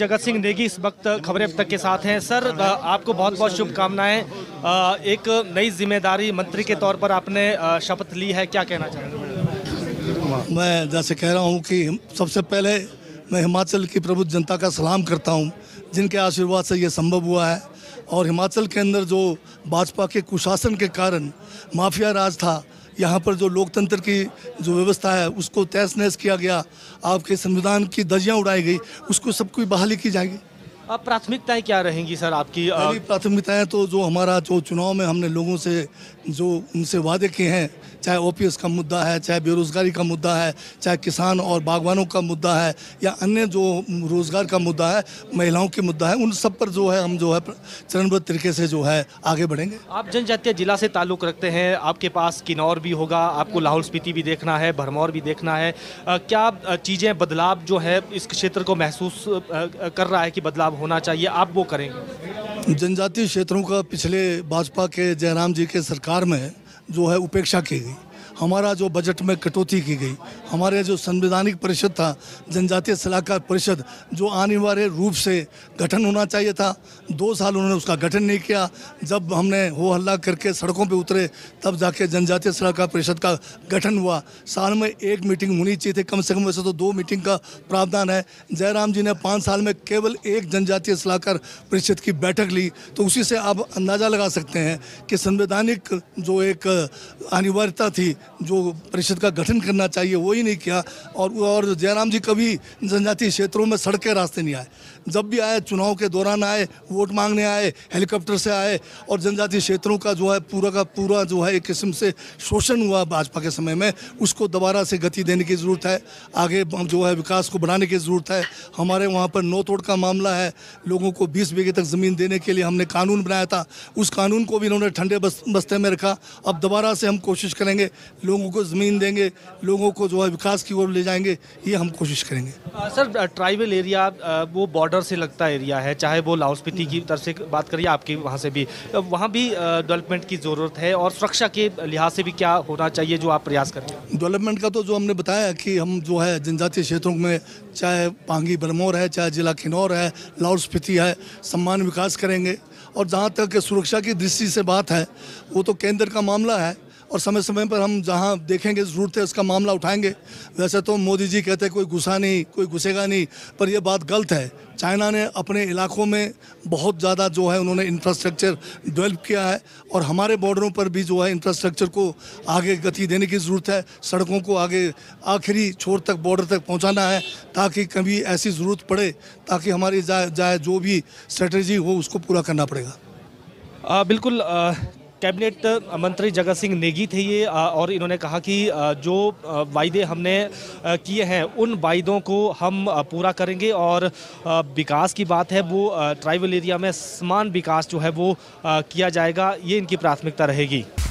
जगत सिंह नेगी इस वक्त खबरें अब तक के साथ हैं सर आपको बहुत बहुत शुभकामनाएं एक नई जिम्मेदारी मंत्री के तौर पर आपने शपथ ली है क्या कहना चाहेंगे मैं जैसे कह रहा हूं कि सबसे पहले मैं हिमाचल की प्रबुद्ध जनता का सलाम करता हूं जिनके आशीर्वाद से ये संभव हुआ है और हिमाचल के अंदर जो भाजपा के कुशासन के कारण माफिया राज था यहाँ पर जो लोकतंत्र की जो व्यवस्था है उसको तहस नहस किया गया आपके संविधान की दर्जियाँ उड़ाई गई उसको सबको बहाली की जाएगी अब प्राथमिकताएं क्या रहेंगी सर आपकी प्राथमिकताएं तो जो हमारा जो चुनाव में हमने लोगों से जो उनसे वादे किए हैं चाहे ओपीएस का मुद्दा है चाहे बेरोजगारी का मुद्दा है चाहे किसान और बागवानों का मुद्दा है या अन्य जो रोजगार का मुद्दा है महिलाओं के मुद्दा है उन सब पर जो है हम जो है चरणबद्ध तरीके से जो है आगे बढ़ेंगे आप जनजातीय जिला से ताल्लुक रखते हैं आपके पास किन्नौर भी होगा आपको लाहौल स्पीति भी देखना है भरमौर भी देखना है क्या चीज़ें बदलाव जो है इस क्षेत्र को महसूस कर रहा है कि बदलाव होना चाहिए आप वो करेंगे जनजातीय क्षेत्रों का पिछले भाजपा के जयराम जी के सरकार में जो है उपेक्षा की गई हमारा जो बजट में कटौती की गई हमारे जो संवैधानिक परिषद था जनजातीय सलाहकार परिषद जो अनिवार्य रूप से गठन होना चाहिए था दो साल उन्होंने उसका गठन नहीं किया जब हमने हो हल्ला करके सड़कों पर उतरे तब जाके जनजातीय सलाहकार परिषद का गठन हुआ साल में एक मीटिंग होनी चाहिए थी कम से कम वैसे तो दो मीटिंग का प्रावधान है जयराम जी ने पाँच साल में केवल एक जनजातीय सलाहकार परिषद की बैठक ली तो उसी से आप अंदाज़ा लगा सकते हैं कि संवैधानिक जो एक अनिवार्यता थी जो परिषद का गठन करना चाहिए वो ही नहीं किया और और जयराम जी कभी जनजातीय क्षेत्रों में सड़कें रास्ते नहीं आए जब भी आए चुनाव के दौरान आए वोट मांगने आए हेलीकॉप्टर से आए और जनजातीय क्षेत्रों का जो है पूरा का पूरा जो है एक किस्म से शोषण हुआ भाजपा के समय में उसको दोबारा से गति देने की ज़रूरत है आगे जो है विकास को बढ़ाने की ज़रूरत है हमारे वहाँ पर नौ तोड़ का मामला है लोगों को बीस बीघे तक ज़मीन देने के लिए हमने कानून बनाया था उस कानून को भी इन्होंने ठंडे बस्ते में रखा अब दोबारा से हम कोशिश करेंगे लोगों को ज़मीन देंगे लोगों को जो है विकास की ओर ले जाएंगे ये हम कोशिश करेंगे आ, सर ट्राइबल एरिया वो बॉर्डर से लगता एरिया है चाहे वो लाहौल स्पीति की तरफ से बात करिए आपकी वहाँ से भी वहाँ भी डेवलपमेंट की ज़रूरत है और सुरक्षा के लिहाज से भी क्या होना चाहिए जो आप प्रयास करें डेवलपमेंट का तो जो हमने बताया कि हम जो है जनजातीय क्षेत्रों में चाहे पांगी बरमोर है चाहे जिला किन्नौर है लाहौल स्पीति है सम्मान विकास करेंगे और जहाँ तक सुरक्षा की दृष्टि से बात है वो तो केंद्र का मामला है और समय समय पर हम जहाँ देखेंगे ज़रूरत है उसका मामला उठाएंगे वैसे तो मोदी जी कहते हैं कोई घुसा नहीं कोई घुसेगा नहीं पर यह बात गलत है चाइना ने अपने इलाकों में बहुत ज़्यादा जो है उन्होंने इंफ्रास्ट्रक्चर डेवलप किया है और हमारे बॉर्डरों पर भी जो है इंफ्रास्ट्रक्चर को आगे गति देने की ज़रूरत है सड़कों को आगे आखिरी छोर तक बॉर्डर तक पहुंचाना है ताकि कभी ऐसी ज़रूरत पड़े ताकि हमारी जाए जो भी स्ट्रेटजी हो उसको पूरा करना पड़ेगा आ, बिल्कुल कैबिनेट मंत्री जगत सिंह नेगी थे ये और इन्होंने कहा कि जो वायदे हमने किए हैं उन वायदों को हम पूरा करेंगे और विकास की बात है वो ट्राइबल एरिया में समान विकास जो है वो किया जाएगा ये इनकी प्राथमिकता रहेगी